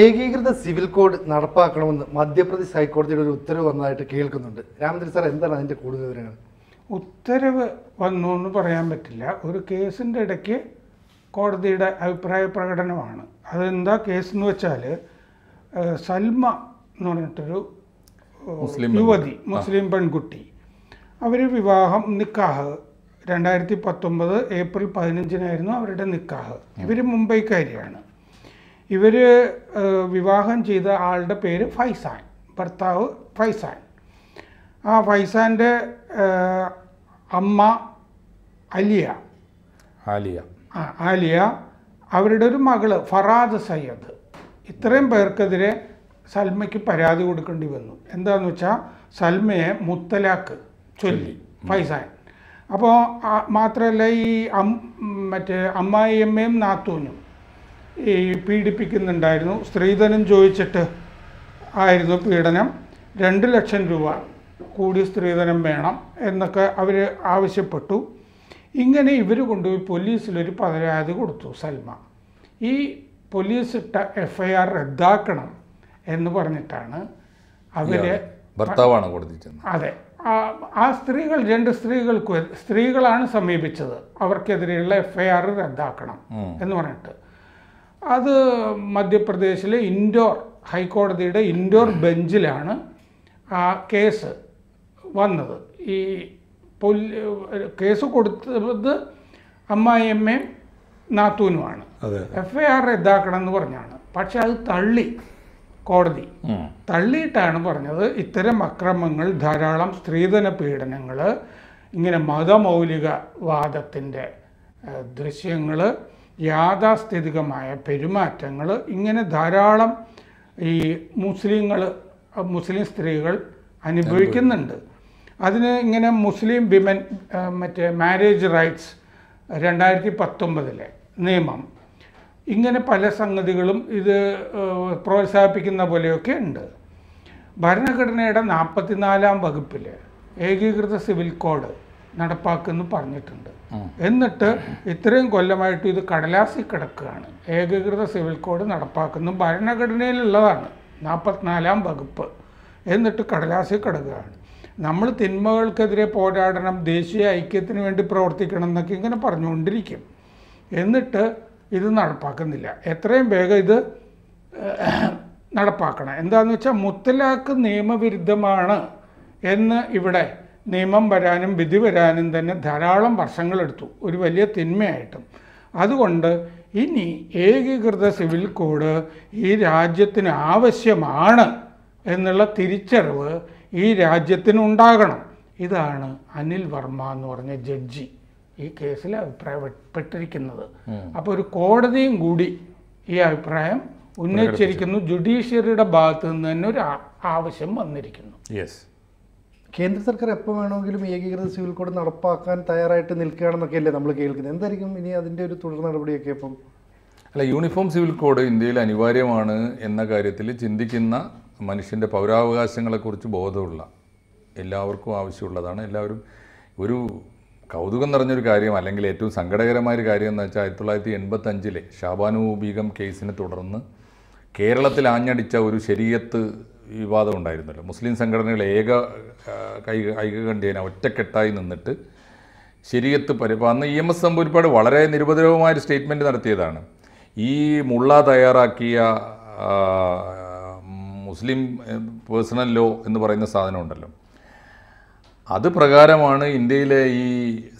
ഏകീകൃത civil code നടപ്പാക്കണമെന്ന് മധ്യപ്രദേശ് ഹൈക്കോടതിയുടെ ഒരു ഉത്തരവ് വന്നതായിട്ട് കേൾക്കുന്നുണ്ട് രാമചന്ദ്രൻ സാർ എന്താണ് അതിൻ്റെ കൂടുതൽ വിവരങ്ങൾ ഉത്തരവ് വന്നു എന്ന് പറയാൻ പറ്റില്ല ഒരു കേസിൻ്റെ ഇടയ്ക്ക് കോടതിയുടെ അഭിപ്രായ പ്രകടനമാണ് അതെന്താ കേസ് എന്ന് വെച്ചാൽ സൽമ എന്ന് പറഞ്ഞിട്ടൊരു യുവതി മുസ്ലിം പെൺകുട്ടി അവർ വിവാഹം നിക്കാഹ് രണ്ടായിരത്തി പത്തൊമ്പത് ഏപ്രിൽ പതിനഞ്ചിനായിരുന്നു അവരുടെ നിക്കാഹ് ഇവർ മുംബൈക്കാരിയാണ് ഇവർ വിവാഹം ചെയ്ത ആളുടെ പേര് ഫൈസാൻ ഭർത്താവ് ഫൈസാൻ ആ ഫൈസാൻ്റെ അമ്മ അലിയ ആലിയ ആ ആലിയ അവരുടെ ഒരു മകള് ഫറാദ് സയ്യദ് ഇത്രയും പേർക്കെതിരെ സൽമയ്ക്ക് പരാതി കൊടുക്കേണ്ടി വന്നു എന്താണെന്ന് വെച്ചാൽ സൽമയെ മുത്തലാക്ക് ചൊല്ലി ഫൈസാൻ അപ്പോൾ മാത്രമല്ല ഈ അം മറ്റേ അമ്മായി അമ്മയും നാത്തൂഞ്ഞും ഈ പീഡിപ്പിക്കുന്നുണ്ടായിരുന്നു സ്ത്രീധനം ചോദിച്ചിട്ട് ആയിരുന്നു പീഡനം രണ്ട് ലക്ഷം രൂപ കൂടി സ്ത്രീധനം വേണം എന്നൊക്കെ അവർ ആവശ്യപ്പെട്ടു ഇങ്ങനെ ഇവർ കൊണ്ടുപോയി പോലീസിലൊരു പരാതി കൊടുത്തു സൽമ ഈ പോലീസ് ഇട്ട എഫ് ഐ ആർ റദ്ദാക്കണം എന്ന് പറഞ്ഞിട്ടാണ് അവരെ ഭർത്താവാണ് അതെ ആ സ്ത്രീകൾ രണ്ട് സ്ത്രീകൾക്ക് സ്ത്രീകളാണ് സമീപിച്ചത് അവർക്കെതിരെയുള്ള എഫ് ഐ ആർ റദ്ദാക്കണം എന്ന് പറഞ്ഞിട്ട് അത് മധ്യപ്രദേശിലെ ഇൻഡോർ ഹൈക്കോടതിയുടെ ഇൻഡോർ ബെഞ്ചിലാണ് ആ കേസ് വന്നത് ഈ കേസ് കൊടുത്തത് അമ്മായിയമ്മയും നാത്തൂനുമാണ് എഫ് ഐ ആർ റദ്ദാക്കണം എന്ന് പറഞ്ഞാണ് പക്ഷെ അത് തള്ളി കോടതി തള്ളിയിട്ടാണ് പറഞ്ഞത് ഇത്തരം അക്രമങ്ങൾ ധാരാളം സ്ത്രീധന പീഡനങ്ങൾ ഇങ്ങനെ മതമൗലികവാദത്തിൻ്റെ ദൃശ്യങ്ങൾ യാഥാസ്ഥിതികമായ പെരുമാറ്റങ്ങൾ ഇങ്ങനെ ധാരാളം ഈ മുസ്ലിങ്ങൾ മുസ്ലിം സ്ത്രീകൾ അനുഭവിക്കുന്നുണ്ട് അതിന് ഇങ്ങനെ മുസ്ലിം വിമൻ മറ്റേ മാരേജ് റൈറ്റ്സ് രണ്ടായിരത്തി പത്തൊമ്പതിലെ നിയമം ഇങ്ങനെ പല സംഗതികളും ഇത് പ്രോത്സാഹിപ്പിക്കുന്ന പോലെയൊക്കെ ഉണ്ട് ഭരണഘടനയുടെ നാൽപ്പത്തിനാലാം വകുപ്പിൽ ഏകീകൃത സിവിൽ കോഡ് നടപ്പാക്കുമെന്ന് പറഞ്ഞിട്ടുണ്ട് എന്നിട്ട് ഇത്രയും കൊല്ലമായിട്ട് ഇത് കടലാസിൽ കിടക്കുകയാണ് ഏകീകൃത സിവിൽ കോഡ് നടപ്പാക്കുന്ന ഭരണഘടനയിലുള്ളതാണ് നാൽപ്പത്തിനാലാം വകുപ്പ് എന്നിട്ട് കടലാസിൽ കിടക്കുകയാണ് നമ്മൾ തിന്മകൾക്കെതിരെ പോരാടണം ദേശീയ ഐക്യത്തിന് വേണ്ടി പ്രവർത്തിക്കണം എന്നൊക്കെ ഇങ്ങനെ പറഞ്ഞുകൊണ്ടിരിക്കും എന്നിട്ട് ഇത് നടപ്പാക്കുന്നില്ല എത്രയും വേഗം ഇത് നടപ്പാക്കണം എന്താണെന്ന് വെച്ചാൽ മുത്തലാഖ് നിയമവിരുദ്ധമാണ് എന്ന് ഇവിടെ നിയമം വരാനും വിധി വരാനും തന്നെ ധാരാളം വർഷങ്ങളെടുത്തു ഒരു വലിയ തിന്മയായിട്ടും അതുകൊണ്ട് ഇനി ഏകീകൃത സിവിൽ കോഡ് ഈ രാജ്യത്തിന് ആവശ്യമാണ് എന്നുള്ള തിരിച്ചറിവ് ഈ രാജ്യത്തിനുണ്ടാകണം ഇതാണ് അനിൽ വർമ്മ എന്ന് പറഞ്ഞ ജഡ്ജി ഈ കേസിൽ അഭിപ്രായപ്പെട്ടിരിക്കുന്നത് അപ്പോൾ ഒരു കോടതിയും കൂടി ഈ അഭിപ്രായം ഉന്നയിച്ചിരിക്കുന്നു ജുഡീഷ്യറിയുടെ ഭാഗത്തു നിന്ന് തന്നെ ഒരു ആവശ്യം വന്നിരിക്കുന്നു യെസ് കേന്ദ്ര സർക്കാർ എപ്പോൾ വേണമെങ്കിലും ഏകീകൃത സിവിൽ കോഡ് നടപ്പാക്കാൻ തയ്യാറായിട്ട് നിൽക്കുകയാണെന്നൊക്കെയല്ലേ നമ്മൾ കേൾക്കുന്നത് എന്തായിരിക്കും ഇനി അതിൻ്റെ ഒരു തുടർ നടപടിയൊക്കെ ഇപ്പം അല്ല യൂണിഫോം സിവിൽ കോഡ് ഇന്ത്യയിൽ അനിവാര്യമാണ് എന്ന കാര്യത്തിൽ ചിന്തിക്കുന്ന മനുഷ്യൻ്റെ പൗരാവകാശങ്ങളെക്കുറിച്ച് ബോധമുള്ള എല്ലാവർക്കും ആവശ്യമുള്ളതാണ് എല്ലാവരും ഒരു കൗതുകം നിറഞ്ഞൊരു കാര്യം അല്ലെങ്കിൽ ഏറ്റവും സങ്കടകരമായ ഒരു കാര്യം എന്ന് വെച്ചാൽ ആയിരത്തി തൊള്ളായിരത്തി എൺപത്തഞ്ചിലെ ഷാബാനു ബീഗം കേസിനെ തുടർന്ന് കേരളത്തിൽ ആഞ്ഞടിച്ച ഒരു ശരീരത്ത് വിവാദം ഉണ്ടായിരുന്നല്ലോ മുസ്ലിം സംഘടനകൾ ഏക കൈ ഐകകണ്ഠേന ഒറ്റക്കെട്ടായി നിന്നിട്ട് ശരിയത്ത് പരിപാ അന്ന് ഇ എം എസ് ഒരുപാട് വളരെ നിരുപദ്രവമായൊരു സ്റ്റേറ്റ്മെൻറ്റ് നടത്തിയതാണ് ഈ മുള്ള തയ്യാറാക്കിയ മുസ്ലിം പേഴ്സണൽ ലോ എന്ന് പറയുന്ന ഉണ്ടല്ലോ അത് പ്രകാരമാണ് ഇന്ത്യയിലെ ഈ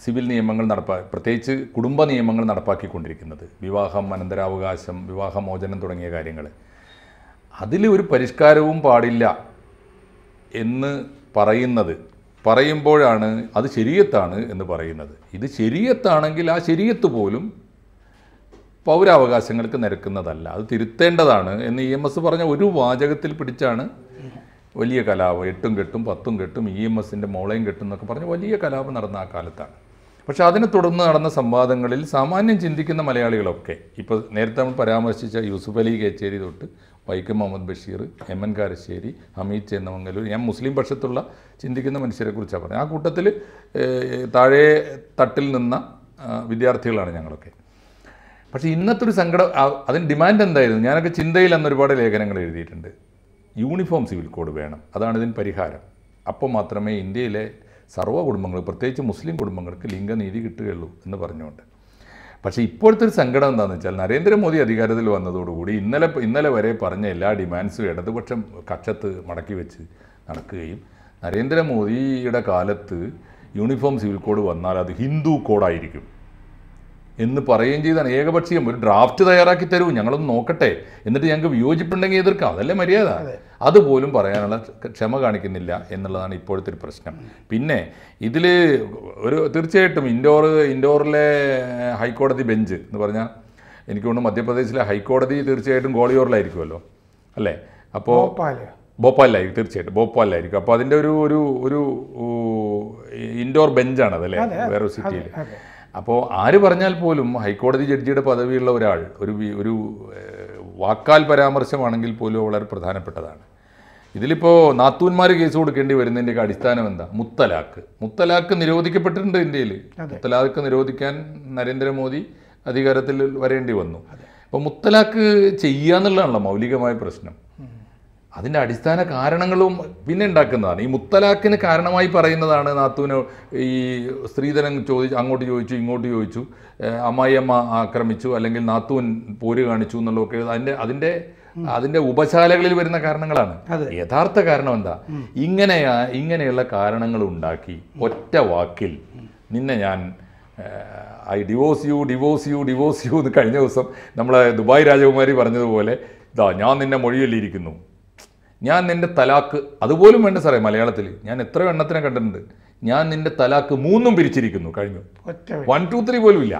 സിവിൽ നിയമങ്ങൾ നടപ്പാ പ്രത്യേകിച്ച് കുടുംബ നിയമങ്ങൾ നടപ്പാക്കിക്കൊണ്ടിരിക്കുന്നത് വിവാഹം അനന്തരാവകാശം വിവാഹമോചനം തുടങ്ങിയ കാര്യങ്ങൾ അതിൽ ഒരു പരിഷ്കാരവും പാടില്ല എന്ന് പറയുന്നത് പറയുമ്പോഴാണ് അത് ശരിയത്താണ് എന്ന് പറയുന്നത് ഇത് ശരിയത്താണെങ്കിൽ ആ ശരിയത്ത് പോലും പൗരാവകാശങ്ങൾക്ക് നിരക്കുന്നതല്ല അത് തിരുത്തേണ്ടതാണ് എന്ന് ഇ എം എസ് പറഞ്ഞ ഒരു വാചകത്തിൽ പിടിച്ചാണ് വലിയ കലാപം എട്ടും കെട്ടും പത്തും കെട്ടും ഇ എം എസിൻ്റെ മോളയും കെട്ടും എന്നൊക്കെ പറഞ്ഞ് വലിയ കലാപം നടന്ന ആ കാലത്താണ് പക്ഷേ അതിനെ തുടർന്ന് നടന്ന സംവാദങ്ങളിൽ സാമാന്യം ചിന്തിക്കുന്ന മലയാളികളൊക്കെ ഇപ്പോൾ നേരത്തെ നമ്മൾ പരാമർശിച്ച യൂസുഫ് അലി കേച്ചേരി തൊട്ട് വൈക്കം മുഹമ്മദ് ബഷീർ എം എൻ കാരശ്ശേരി ഹമീദ് ചേന്നമംഗലൂർ ഞാൻ മുസ്ലിം പക്ഷത്തുള്ള ചിന്തിക്കുന്ന മനുഷ്യരെക്കുറിച്ചാണ് പറഞ്ഞത് ആ കൂട്ടത്തിൽ താഴെ തട്ടിൽ നിന്ന വിദ്യാർത്ഥികളാണ് ഞങ്ങളൊക്കെ പക്ഷേ ഇന്നത്തെ ഒരു സങ്കടം അതിന് ഡിമാൻഡ് എന്തായിരുന്നു ഞാനൊക്കെ ചിന്തയിൽ അന്ന് ഒരുപാട് ലേഖനങ്ങൾ എഴുതിയിട്ടുണ്ട് യൂണിഫോം സിവിൽ കോഡ് വേണം അതാണ് ഇതിന് പരിഹാരം അപ്പോൾ മാത്രമേ ഇന്ത്യയിലെ സർവ്വ കുടുംബങ്ങൾ പ്രത്യേകിച്ച് മുസ്ലിം കുടുംബങ്ങൾക്ക് ലിംഗനീതി കിട്ടുകയുള്ളൂ എന്ന് പറഞ്ഞുകൊണ്ട് പക്ഷേ ഇപ്പോഴത്തെ ഒരു സങ്കടം എന്താണെന്ന് വെച്ചാൽ നരേന്ദ്രമോദി അധികാരത്തിൽ വന്നതോടുകൂടി ഇന്നലെ ഇന്നലെ വരെ പറഞ്ഞ എല്ലാ ഡിമാൻഡ്സും ഇടതുപക്ഷം കക്ഷത്ത് മടക്കി വെച്ച് നടക്കുകയും നരേന്ദ്രമോദിയുടെ കാലത്ത് യൂണിഫോം സിവിൽ കോഡ് വന്നാൽ അത് ഹിന്ദു കോഡായിരിക്കും എന്ന് പറയുകയും ചെയ്താണ് ഏകപക്ഷീയം ഒരു ഡ്രാഫ്റ്റ് തയ്യാറാക്കി തരൂ ഞങ്ങളൊന്ന് നോക്കട്ടെ എന്നിട്ട് ഞങ്ങൾക്ക് വിയോജിപ്പുണ്ടെങ്കിൽ എതിർക്കാം അതല്ലേ മര്യാദ അതുപോലും പറയാനുള്ള ക്ഷമ കാണിക്കുന്നില്ല എന്നുള്ളതാണ് ഇപ്പോഴത്തെ ഒരു പ്രശ്നം പിന്നെ ഇതിൽ ഒരു തീർച്ചയായിട്ടും ഇൻഡോർ ഇൻഡോറിലെ ഹൈക്കോടതി ബെഞ്ച് എന്ന് പറഞ്ഞാൽ എനിക്ക് തോന്നുന്നു മധ്യപ്രദേശിലെ ഹൈക്കോടതി തീർച്ചയായിട്ടും ഗോളിയോറിലായിരിക്കുമല്ലോ അല്ലേ അപ്പോൾ ഭോപ്പാലിലായിരിക്കും തീർച്ചയായിട്ടും ഭോപ്പാലിലായിരിക്കും അപ്പോൾ അതിൻ്റെ ഒരു ഒരു ഒരു ഇൻഡോർ ബെഞ്ചാണ് അതല്ലേ വേറൊരു സിറ്റിയിൽ അപ്പോൾ ആര് പറഞ്ഞാൽ പോലും ഹൈക്കോടതി ജഡ്ജിയുടെ പദവിയുള്ള ഒരാൾ ഒരു ഒരു വാക്കാൽ പരാമർശമാണെങ്കിൽ പോലും വളരെ പ്രധാനപ്പെട്ടതാണ് ഇതിലിപ്പോൾ നാത്തൂന്മാർ കേസ് കൊടുക്കേണ്ടി വരുന്നതിൻ്റെയൊക്കെ അടിസ്ഥാനം എന്താ മുത്തലാക്ക് മുത്തലാക്ക് നിരോധിക്കപ്പെട്ടിട്ടുണ്ട് ഇന്ത്യയിൽ മുത്തലാക്ക് നിരോധിക്കാൻ നരേന്ദ്രമോദി അധികാരത്തിൽ വരേണ്ടി വന്നു അപ്പോൾ മുത്തലാക്ക് ചെയ്യുക എന്നുള്ളതാണല്ലോ മൗലികമായ പ്രശ്നം അതിൻ്റെ അടിസ്ഥാന കാരണങ്ങളും പിന്നെ ഉണ്ടാക്കുന്നതാണ് ഈ മുത്തലാഖിന് കാരണമായി പറയുന്നതാണ് നാത്തുവിന് ഈ സ്ത്രീധനം ചോദിച്ചു അങ്ങോട്ട് ചോദിച്ചു ഇങ്ങോട്ട് ചോദിച്ചു അമ്മായിയമ്മ ആക്രമിച്ചു അല്ലെങ്കിൽ നാത്തുവിൻ പോര് കാണിച്ചു എന്നുള്ളതൊക്കെ അതിൻ്റെ അതിൻ്റെ അതിൻ്റെ ഉപശാലകളിൽ വരുന്ന കാരണങ്ങളാണ് യഥാർത്ഥ കാരണം എന്താ ഇങ്ങനെ ഇങ്ങനെയുള്ള കാരണങ്ങൾ ഉണ്ടാക്കി ഒറ്റ വാക്കിൽ നിന്നെ ഞാൻ I divorce you divorce you divorce you എന്ന് കഴിഞ്ഞ ദിവസം നമ്മളെ ദുബായ് രാജകുമാരി പറഞ്ഞതുപോലെ ഇതാ ഞാൻ നിന്നെ മൊഴിയല്ലിരിക്കുന്നു ഞാൻ നിൻ്റെ തലാക്ക് അതുപോലും വേണ്ട സാറേ മലയാളത്തിൽ ഞാൻ എത്ര എണ്ണത്തിനെ കണ്ടിട്ടുണ്ട് ഞാൻ നിൻ്റെ തലാക്ക് മൂന്നും പിരിച്ചിരിക്കുന്നു കഴിഞ്ഞു വൺ ടു ത്രീ പോലും ഇല്ല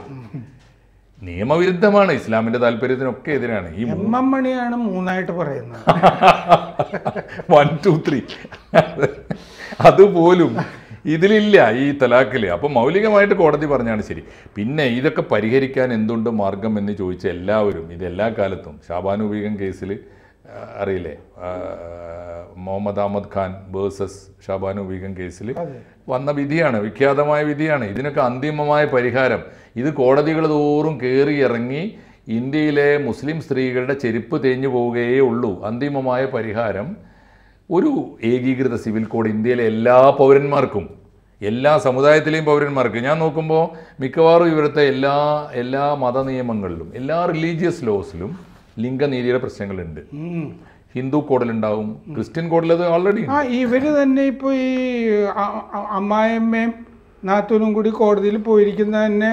നിയമവിരുദ്ധമാണ് ഇസ്ലാമിന്റെ താല്പര്യത്തിനൊക്കെ എതിരാണ് ഈ മണിയാണ് മൂന്നായിട്ട് പറയുന്നത് വൺ ടു ത്രീ അതുപോലും ഇതിലില്ല ഈ തലാഖിൽ അപ്പോൾ മൗലികമായിട്ട് കോടതി പറഞ്ഞാണ് ശരി പിന്നെ ഇതൊക്കെ പരിഹരിക്കാൻ എന്തുണ്ട് മാർഗം എന്ന് ചോദിച്ച എല്ലാവരും ഇതെല്ലാ കാലത്തും ഷാബാനുപയോഗം കേസിൽ അറിയില്ലേ മുഹമ്മദ് അഹമ്മദ് ഖാൻ വേഴ്സസ് ഷാബാനു ബീഗം കേസിൽ വന്ന വിധിയാണ് വിഖ്യാതമായ വിധിയാണ് ഇതിനൊക്കെ അന്തിമമായ പരിഹാരം ഇത് കോടതികൾ തോറും കയറി ഇറങ്ങി ഇന്ത്യയിലെ മുസ്ലിം സ്ത്രീകളുടെ ചെരുപ്പ് തേഞ്ഞു പോവുകയേ ഉള്ളൂ അന്തിമമായ പരിഹാരം ഒരു ഏകീകൃത സിവിൽ കോഡ് ഇന്ത്യയിലെ എല്ലാ പൗരന്മാർക്കും എല്ലാ സമുദായത്തിലെയും പൗരന്മാർക്ക് ഞാൻ നോക്കുമ്പോൾ മിക്കവാറും ഇവിടുത്തെ എല്ലാ എല്ലാ മത നിയമങ്ങളിലും എല്ലാ റിലീജിയസ് ലോസിലും ലിംഗനീതിയുടെ പ്രശ്നങ്ങളുണ്ട് ഹിന്ദു കോടലുണ്ടാവും ക്രിസ്ത്യൻ കോടലത് ഓൾറെഡി ആ ഇവർ തന്നെ ഇപ്പൊ ഈ അമ്മായിയമ്മയും നാത്തൂനും കൂടി കോടതിയിൽ പോയിരിക്കുന്ന തന്നെ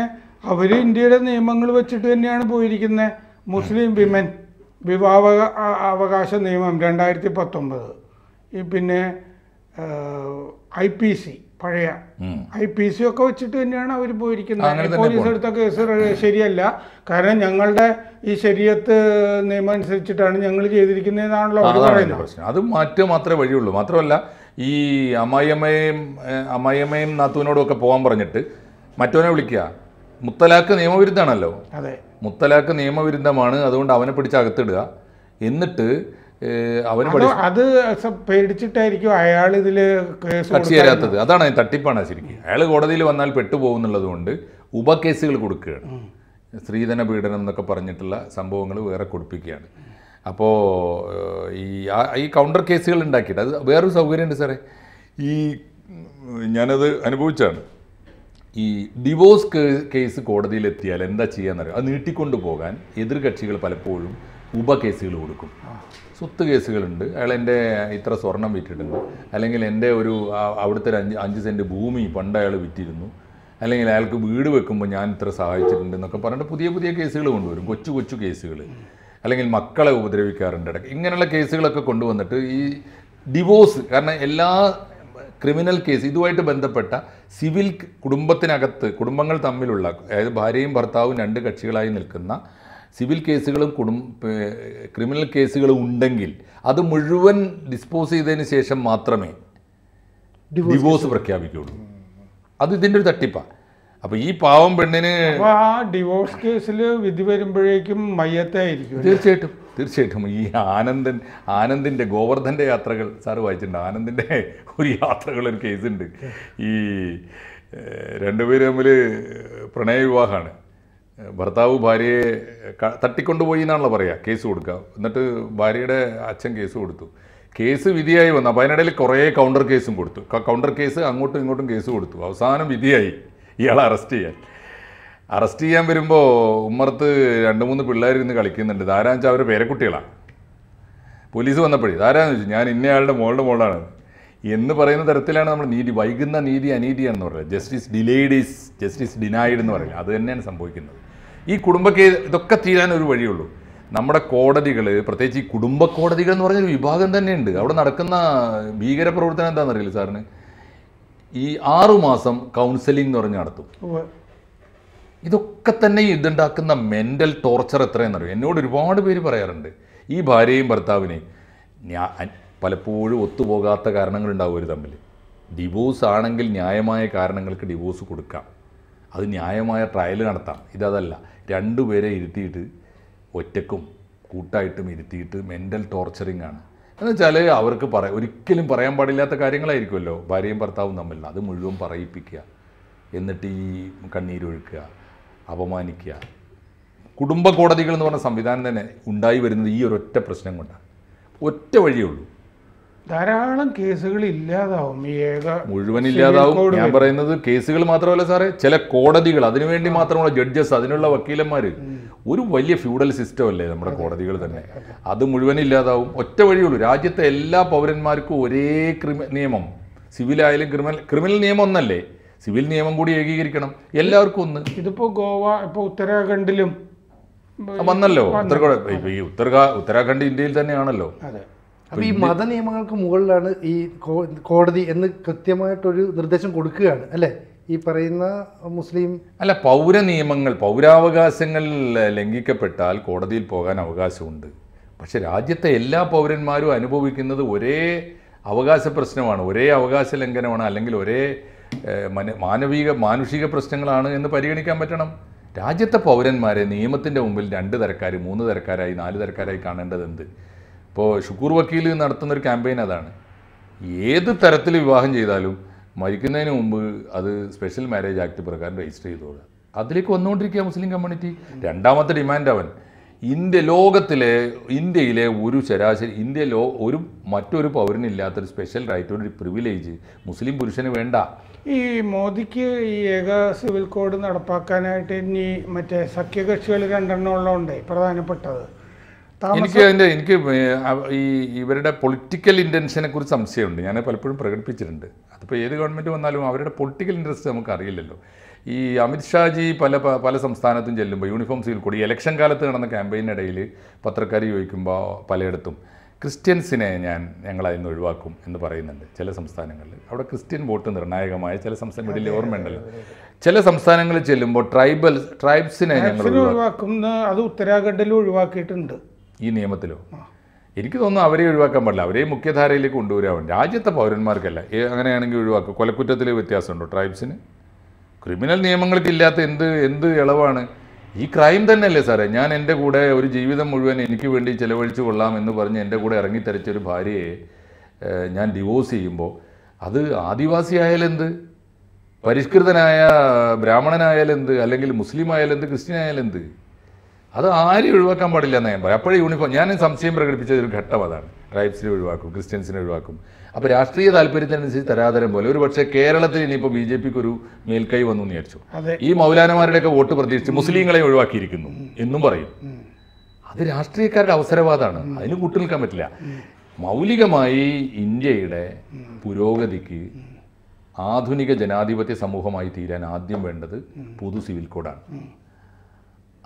അവര് ഇന്ത്യയുടെ നിയമങ്ങൾ വെച്ചിട്ട് തന്നെയാണ് പോയിരിക്കുന്നത് മുസ്ലിം വിമൻ വിവാഹ അവകാശ നിയമം രണ്ടായിരത്തി പത്തൊമ്പത് പിന്നെ ഐ പി സി പഴയ ഐ പി സി ഒക്കെ വെച്ചിട്ട് തന്നെയാണ് അവർ പോയിരിക്കുന്നത് പോലീസ് എടുത്ത കേസ് ശരിയല്ല കാരണം ഞങ്ങളുടെ ഈ ശരീരത്ത് നിയമം അനുസരിച്ചിട്ടാണ് ഞങ്ങൾ ചെയ്തിരിക്കുന്നതെന്നാണല്ലോ അത് മാറ്റം മാത്രമേ വഴിയുള്ളൂ മാത്രമല്ല ഈ അമ്മായിയമ്മയും അമ്മായിയമ്മയും നാത്തുവിനോടും ഒക്കെ പോകാൻ പറഞ്ഞിട്ട് മറ്റവനെ വിളിക്കുക മുത്തലാക്ക് നിയമവിരുദ്ധമാണല്ലോ അതെ മുത്തലാക്ക് നിയമവിരുദ്ധമാണ് അതുകൊണ്ട് അവനെ പിടിച്ച് അകത്തിടുക എന്നിട്ട് അവന് അത് പേടിച്ചിട്ടായിരിക്കും അയാൾ ഇതിൽ കക്ഷി ചേരാത്തത് അതാണ് തട്ടിപ്പാണ് ശരിക്കും അയാൾ കോടതിയിൽ വന്നാൽ പെട്ടുപോകുന്നുള്ളത് കൊണ്ട് ഉപകേസുകൾ കൊടുക്കുകയാണ് സ്ത്രീധന പീഡനം എന്നൊക്കെ പറഞ്ഞിട്ടുള്ള സംഭവങ്ങൾ വേറെ കൊടുപ്പിക്കുകയാണ് അപ്പോൾ ഈ ഈ കൗണ്ടർ കേസുകൾ ഉണ്ടാക്കിയിട്ട് അത് വേറൊരു സൗകര്യമുണ്ട് സാറേ ഈ ഞാനത് അനുഭവിച്ചാണ് ഈ ഡിവോഴ്സ് കേസ് കോടതിയിലെത്തിയാൽ എന്താ ചെയ്യാന്നറിയാം അത് നീട്ടിക്കൊണ്ടു പോകാൻ എതിർകക്ഷികൾ പലപ്പോഴും ഉപകേസുകൾ കൊടുക്കും സ്വത്ത് കേസുകളുണ്ട് അയാൾ എൻ്റെ ഇത്ര സ്വർണം വിറ്റിട്ടുണ്ട് അല്ലെങ്കിൽ എൻ്റെ ഒരു അവിടുത്തെ ഒരു അഞ്ച് അഞ്ച് സെൻറ്റ് ഭൂമി പണ്ട് അയാൾ വിറ്റിരുന്നു അല്ലെങ്കിൽ അയാൾക്ക് വീട് വെക്കുമ്പോൾ ഞാൻ ഇത്ര സഹായിച്ചിട്ടുണ്ട് എന്നൊക്കെ പറഞ്ഞിട്ട് പുതിയ പുതിയ കേസുകൾ കൊണ്ടുവരും കൊച്ചു കൊച്ചു കേസുകൾ അല്ലെങ്കിൽ മക്കളെ ഉപദ്രവിക്കാറുണ്ട് ഇടയ്ക്ക് ഇങ്ങനെയുള്ള കേസുകളൊക്കെ കൊണ്ടുവന്നിട്ട് ഈ ഡിവോഴ്സ് കാരണം എല്ലാ ക്രിമിനൽ കേസ് ഇതുമായിട്ട് ബന്ധപ്പെട്ട സിവിൽ കുടുംബത്തിനകത്ത് കുടുംബങ്ങൾ തമ്മിലുള്ള അതായത് ഭാര്യയും ഭർത്താവും രണ്ട് കക്ഷികളായി നിൽക്കുന്ന സിവിൽ കേസുകളും കുടും ക്രിമിനൽ കേസുകളും ഉണ്ടെങ്കിൽ അത് മുഴുവൻ ഡിസ്പോസ് ചെയ്തതിന് ശേഷം മാത്രമേ ഡിവോഴ്സ് പ്രഖ്യാപിക്കുകയുള്ളൂ അത് ഇതിൻ്റെ ഒരു തട്ടിപ്പാണ് അപ്പൊ ഈ പാവം പെണ്ണിന് ആ ഡിവോഴ്സ് കേസിൽ വിധി വരുമ്പോഴേക്കും മയ്യത്തായിരിക്കും തീർച്ചയായിട്ടും തീർച്ചയായിട്ടും ഈ ആനന്ദൻ ആനന്ദിന്റെ ഗോവർദ്ധന്റെ യാത്രകൾ സാർ വായിച്ചിട്ടുണ്ട് ആനന്ദിന്റെ ഒരു യാത്രകൾ ഒരു കേസുണ്ട് ഈ രണ്ടുപേരും തമ്മിൽ പ്രണയ വിവാഹമാണ് ഭർത്താവ് ഭാര്യയെ തട്ടിക്കൊണ്ടുപോയി എന്നാണല്ലോ പറയുക കേസ് കൊടുക്കുക എന്നിട്ട് ഭാര്യയുടെ അച്ഛൻ കേസ് കൊടുത്തു കേസ് വിധിയായി വന്നു അപ്പോൾ അതിനിടയിൽ കുറേ കൗണ്ടർ കേസും കൊടുത്തു കൗണ്ടർ കേസ് അങ്ങോട്ടും ഇങ്ങോട്ടും കേസ് കൊടുത്തു അവസാനം വിധിയായി ഇയാളെ അറസ്റ്റ് ചെയ്യാൻ അറസ്റ്റ് ചെയ്യാൻ വരുമ്പോൾ ഉമ്മർത്ത് രണ്ട് മൂന്ന് പിള്ളേരിന്ന് കളിക്കുന്നുണ്ട് ധാരാഞ്ച അവർ പേരക്കുട്ടികളാണ് പോലീസ് വന്നപ്പോഴേ ധാരാന്ന് വെച്ചു ഞാൻ ഇന്നയാളുടെ മോളുടെ മോളാണ് എന്ന് പറയുന്ന തരത്തിലാണ് നമ്മൾ നീതി വൈകുന്ന നീതി അനീതിയാണെന്ന് പറയുന്നത് justice delayed is justice denied എന്ന് പറയുന്നത് അത് തന്നെയാണ് സംഭവിക്കുന്നത് ഈ കുടുംബക്കെ ഇതൊക്കെ തീരാൻ ഒരു വഴിയുള്ളൂ നമ്മുടെ കോടതികൾ പ്രത്യേകിച്ച് ഈ കുടുംബ കോടതികൾ എന്ന് പറഞ്ഞൊരു വിഭാഗം തന്നെയുണ്ട് അവിടെ നടക്കുന്ന ഭീകര പ്രവർത്തനം എന്താണെന്നറിയില്ല സാറിന് ഈ ആറുമാസം കൗൺസിലിംഗ് എന്ന് പറഞ്ഞ് നടത്തും ഇതൊക്കെ തന്നെ ഇതുണ്ടാക്കുന്ന മെൻ്റൽ ടോർച്ചർ എത്രയെന്നറിയും എന്നോട് ഒരുപാട് പേര് പറയാറുണ്ട് ഈ ഭാര്യയും ഭർത്താവിനെയും ഞാൻ പലപ്പോഴും ഒത്തുപോകാത്ത കാരണങ്ങളുണ്ടാവും അവർ തമ്മിൽ ഡിവോഴ്സ് ആണെങ്കിൽ ന്യായമായ കാരണങ്ങൾക്ക് ഡിവോഴ്സ് കൊടുക്കാം അത് ന്യായമായ ട്രയൽ നടത്താം ഇതതല്ല രണ്ടുപേരെ ഇരുത്തിയിട്ട് ഒറ്റക്കും കൂട്ടായിട്ടും ഇരുത്തിയിട്ട് മെൻ്റൽ ടോർച്ചറിങ് ആണ് എന്ന് വെച്ചാൽ അവർക്ക് പറ ഒരിക്കലും പറയാൻ പാടില്ലാത്ത കാര്യങ്ങളായിരിക്കുമല്ലോ ഭാര്യയും ഭർത്താവും തമ്മിൽ അത് മുഴുവൻ പറയിപ്പിക്കുക എന്നിട്ട് ഈ കണ്ണീരൊഴുക്കുക അപമാനിക്കുക കുടുംബ കോടതികൾ എന്ന് പറഞ്ഞ സംവിധാനം തന്നെ ഉണ്ടായി വരുന്നത് ഈ ഒരൊറ്റ പ്രശ്നം കൊണ്ടാണ് ഒറ്റ വഴിയേ ഉള്ളൂ ധാരാളം കേസുകൾ ഇല്ലാതാവും ഏക മുഴുവൻ ഇല്ലാതാവും ഞാൻ പറയുന്നത് കേസുകൾ മാത്രമല്ല സാറേ ചില കോടതികൾ അതിനുവേണ്ടി മാത്രമുള്ള ജഡ്ജസ് അതിനുള്ള വക്കീലന്മാർ ഒരു വലിയ ഫ്യൂഡൽ സിസ്റ്റം അല്ലേ നമ്മുടെ കോടതികൾ തന്നെ അത് മുഴുവൻ ഇല്ലാതാവും ഒറ്റ വഴിയുള്ളൂ രാജ്യത്തെ എല്ലാ പൗരന്മാർക്കും ഒരേ ക്രിമി നിയമം സിവിലായാലും ക്രിമിനൽ ക്രിമിനൽ നിയമം ഒന്നല്ലേ സിവിൽ നിയമം കൂടി ഏകീകരിക്കണം എല്ലാവർക്കും ഒന്ന് ഇതിപ്പോ ഗോവ ഇപ്പൊ ഉത്തരാഖണ്ഡിലും വന്നല്ലോ ഉത്തരാഖണ്ഡ് ഈ ഉത്തരാഖണ്ഡ് ഇന്ത്യയിൽ തന്നെയാണല്ലോ അപ്പൊ ഈ മത നിയമങ്ങൾക്ക് മുകളിലാണ് ഈ കോടതി എന്ന് കൃത്യമായിട്ടൊരു നിർദ്ദേശം കൊടുക്കുകയാണ് അല്ലേ ഈ പറയുന്ന മുസ്ലിം അല്ല പൗര നിയമങ്ങൾ പൗരാവകാശങ്ങൾ ലംഘിക്കപ്പെട്ടാൽ കോടതിയിൽ പോകാൻ അവകാശമുണ്ട് പക്ഷെ രാജ്യത്തെ എല്ലാ പൗരന്മാരും അനുഭവിക്കുന്നത് ഒരേ അവകാശ പ്രശ്നമാണ് ഒരേ അവകാശ ലംഘനമാണ് അല്ലെങ്കിൽ ഒരേ മാനവിക മാനുഷിക പ്രശ്നങ്ങളാണ് എന്ന് പരിഗണിക്കാൻ പറ്റണം രാജ്യത്തെ പൗരന്മാരെ നിയമത്തിൻ്റെ മുമ്പിൽ രണ്ട് തരക്കാർ മൂന്ന് തരക്കാരായി നാല് തരക്കാരായി എന്ത് ഇപ്പോൾ ഷുക്കൂർ വക്കീൽ നടത്തുന്ന ഒരു ക്യാമ്പയിൻ അതാണ് ഏത് തരത്തിൽ വിവാഹം ചെയ്താലും മരിക്കുന്നതിന് മുമ്പ് അത് സ്പെഷ്യൽ മാരേജ് ആക്ട് പ്രകാരം രജിസ്റ്റർ ചെയ്തോളുക അതിലേക്ക് വന്നുകൊണ്ടിരിക്കുക മുസ്ലിം കമ്മ്യൂണിറ്റി രണ്ടാമത്തെ ഡിമാൻഡ് അവൻ ഇന്ത്യ ലോകത്തിലെ ഇന്ത്യയിലെ ഒരു ശരാശരി ഇന്ത്യ ലോ ഒരു മറ്റൊരു പൗരനില്ലാത്തൊരു സ്പെഷ്യൽ റൈറ്റ് ഒരു പ്രിവിലേജ് മുസ്ലിം പുരുഷന് വേണ്ട ഈ മോദിക്ക് ഈ ഏക സിവിൽ കോഡ് നടപ്പാക്കാനായിട്ട് ഇനി മറ്റേ സഖ്യകക്ഷികൾ രണ്ടെണ്ണമുള്ളതുകൊണ്ടേ പ്രധാനപ്പെട്ടത് എനിക്ക് അതിൻ്റെ എനിക്ക് ഈ ഇവരുടെ പൊളിറ്റിക്കൽ ഇൻറ്റൻഷനെ കുറിച്ച് സംശയമുണ്ട് ഞാൻ പലപ്പോഴും പ്രകടിപ്പിച്ചിട്ടുണ്ട് അതിപ്പോൾ ഏത് ഗവൺമെൻറ് വന്നാലും അവരുടെ പൊളിറ്റിക്കൽ ഇൻട്രസ്റ്റ് നമുക്ക് അറിയില്ലല്ലോ ഈ അമിത്ഷാജി പല പല സംസ്ഥാനത്തും ചെല്ലുമ്പോൾ യൂണിഫോം സീൽ കൂടി ഇലക്ഷൻ കാലത്ത് നടന്ന ക്യാമ്പയിനിടയിൽ പത്രക്കാർ ചോദിക്കുമ്പോൾ പലയിടത്തും ക്രിസ്ത്യൻസിനെ ഞാൻ ഞങ്ങളതിൽ നിന്ന് ഒഴിവാക്കും എന്ന് പറയുന്നുണ്ട് ചില സംസ്ഥാനങ്ങളിൽ അവിടെ ക്രിസ്ത്യൻ വോട്ട് നിർണായകമായ ചില സംസ്ഥാനങ്ങളിൽ ഇടയിൽ ഓർമ്മയുണ്ടല്ലോ ചില സംസ്ഥാനങ്ങളിൽ ചെല്ലുമ്പോൾ ട്രൈബൽ ട്രൈബ്സിനെ ഞങ്ങൾ ഒഴിവാക്കും അത് ഉത്തരാഖണ്ഡിൽ ഒഴിവാക്കിയിട്ടുണ്ട് ഈ നിയമത്തിലോ എനിക്ക് തോന്നുന്നു അവരെ ഒഴിവാക്കാൻ പാടില്ല അവരെ മുഖ്യധാരയിലേക്ക് കൊണ്ടുവരാൻ രാജ്യത്തെ പൗരന്മാർക്കല്ല അങ്ങനെയാണെങ്കിൽ ഒഴിവാക്കുക കൊലക്കുറ്റത്തിൽ വ്യത്യാസമുണ്ടോ ട്രൈബ്സിന് ക്രിമിനൽ നിയമങ്ങൾക്കില്ലാത്ത എന്ത് എന്ത് ഇളവാണ് ഈ ക്രൈം തന്നെയല്ലേ സാറേ ഞാൻ എൻ്റെ കൂടെ ഒരു ജീവിതം മുഴുവൻ എനിക്ക് വേണ്ടി ചിലവഴിച്ചു കൊള്ളാം എന്ന് പറഞ്ഞ് എൻ്റെ കൂടെ ഒരു ഭാര്യയെ ഞാൻ ഡിവോഴ്സ് ചെയ്യുമ്പോൾ അത് ആദിവാസിയായാലെന്ത് പരിഷ്കൃതനായ ബ്രാഹ്മണനായാലെന്ത് അല്ലെങ്കിൽ മുസ്ലിം ആയാലെന്ത് ക്രിസ്ത്യൻ ആയാലെന്ത് അത് ആരും ഒഴിവാക്കാൻ പാടില്ല എന്ന് ഞാൻ പറയും അപ്പോഴേ യൂണിഫോം ഞാൻ സംശയം പ്രകടിപ്പിച്ച ഒരു ഘട്ടം അതാണ് ട്രൈബ്സിനെ ഒഴിവാക്കും ക്രിസ്ത്യൻസിനെ ഒഴിവാക്കും അപ്പോൾ രാഷ്ട്രീയ താല്പര്യത്തിനനുസരിച്ച് തരാതരം പോലെ ഒരു പക്ഷേ കേരളത്തിൽ ഇനിയിപ്പോൾ ബി ജെ പിക്ക് ഒരു മേൽക്കൈ വന്നു എന്ന് വിചാരിച്ചു ഈ മൗലാനമാരുടെയൊക്കെ വോട്ട് പ്രതീക്ഷിച്ച് മുസ്ലിങ്ങളെ ഒഴിവാക്കിയിരിക്കുന്നു എന്നും പറയും അത് രാഷ്ട്രീയക്കാരുടെ അവസരവാദമാണ് അതിന് നിൽക്കാൻ പറ്റില്ല മൗലികമായി ഇന്ത്യയുടെ പുരോഗതിക്ക് ആധുനിക ജനാധിപത്യ സമൂഹമായി തീരാൻ ആദ്യം വേണ്ടത് പൊതു സിവിൽ കോഡാണ്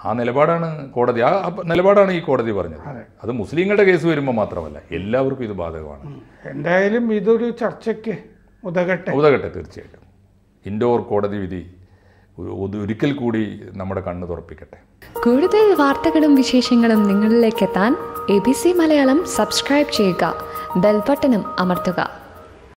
ആ നിലപാടാണ് കോടതി ആ നിലപാടാണ് ഈ കോടതി പറഞ്ഞത് അത് മുസ്ലിങ്ങളുടെ കേസ് വരുമ്പോൾ മാത്രമല്ല എല്ലാവർക്കും ഇത് ബാധകമാണ് എന്തായാലും ഇതൊരു ചർച്ചയ്ക്ക് ഉതകട്ടെ ഉതകട്ടെ തീർച്ചയായിട്ടും ഇൻഡോർ കോടതി വിധി ഒരിക്കൽ കൂടി നമ്മുടെ കണ്ണ് തുറപ്പിക്കട്ടെ കൂടുതൽ വാർത്തകളും വിശേഷങ്ങളും നിങ്ങളിലേക്ക് എത്താൻ A B C Malayalam subscribe ചെയ്യുക ബെൽബട്ടനും അമർത്തുക